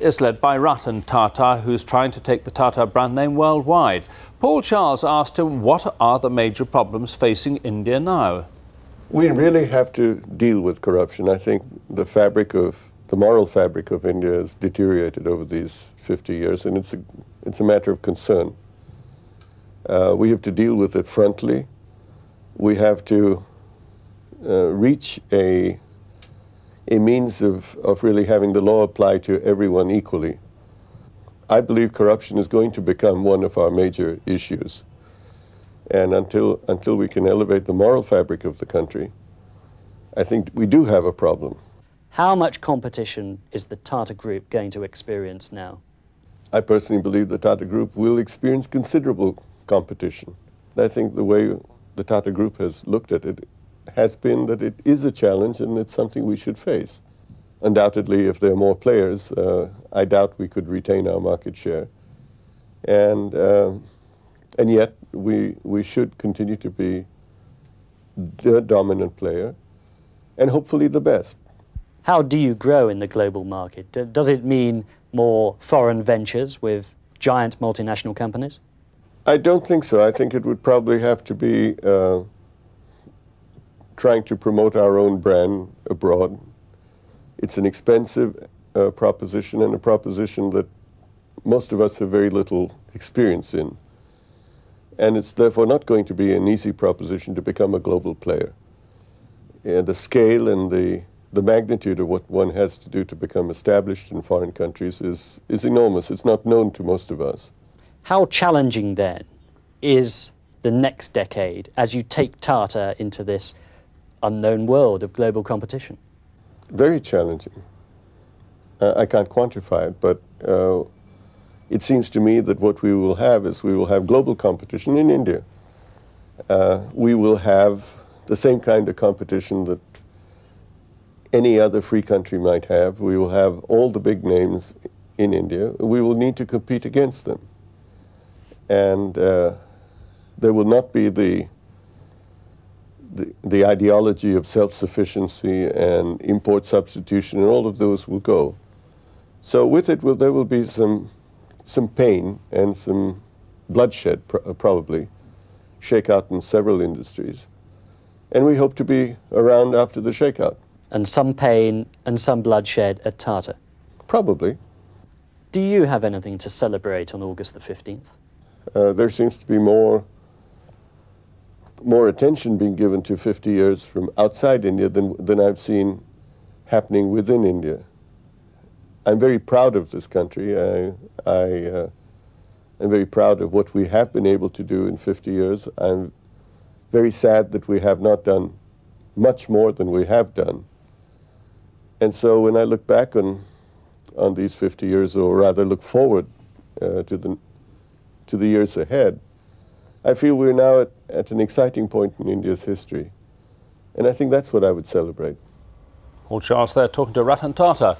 is led by Ratan Tata, who's trying to take the Tata brand name worldwide. Paul Charles asked him, What are the major problems facing India now? We really have to deal with corruption. I think the fabric of the moral fabric of India has deteriorated over these 50 years, and it's a, it's a matter of concern. Uh, we have to deal with it frontally. We have to uh, reach a a means of, of really having the law apply to everyone equally. I believe corruption is going to become one of our major issues. And until, until we can elevate the moral fabric of the country, I think we do have a problem. How much competition is the Tata Group going to experience now? I personally believe the Tata Group will experience considerable competition. I think the way the Tata Group has looked at it has been that it is a challenge and it's something we should face. Undoubtedly, if there are more players, uh, I doubt we could retain our market share. And, uh, and yet, we, we should continue to be the dominant player and hopefully the best. How do you grow in the global market? Does it mean more foreign ventures with giant multinational companies? I don't think so. I think it would probably have to be uh, trying to promote our own brand abroad. It's an expensive uh, proposition and a proposition that most of us have very little experience in. And it's therefore not going to be an easy proposition to become a global player. And the scale and the, the magnitude of what one has to do to become established in foreign countries is, is enormous. It's not known to most of us. How challenging then is the next decade as you take Tata into this unknown world of global competition? Very challenging. Uh, I can't quantify it, but uh, it seems to me that what we will have is we will have global competition in India. Uh, we will have the same kind of competition that any other free country might have. We will have all the big names in India. We will need to compete against them. And uh, there will not be the the ideology of self-sufficiency and import substitution and all of those will go. So with it, will, there will be some, some pain and some bloodshed, pr uh, probably, shakeout in several industries. And we hope to be around after the shakeout. And some pain and some bloodshed at Tata? Probably. Do you have anything to celebrate on August the 15th? Uh, there seems to be more more attention being given to 50 years from outside India than, than I've seen happening within India. I'm very proud of this country. I, I uh, am very proud of what we have been able to do in 50 years. I'm very sad that we have not done much more than we have done. And so when I look back on, on these 50 years, or rather look forward uh, to, the, to the years ahead, I feel we're now at, at an exciting point in India's history. And I think that's what I would celebrate. Well, Charles there talking to Ratan Tata.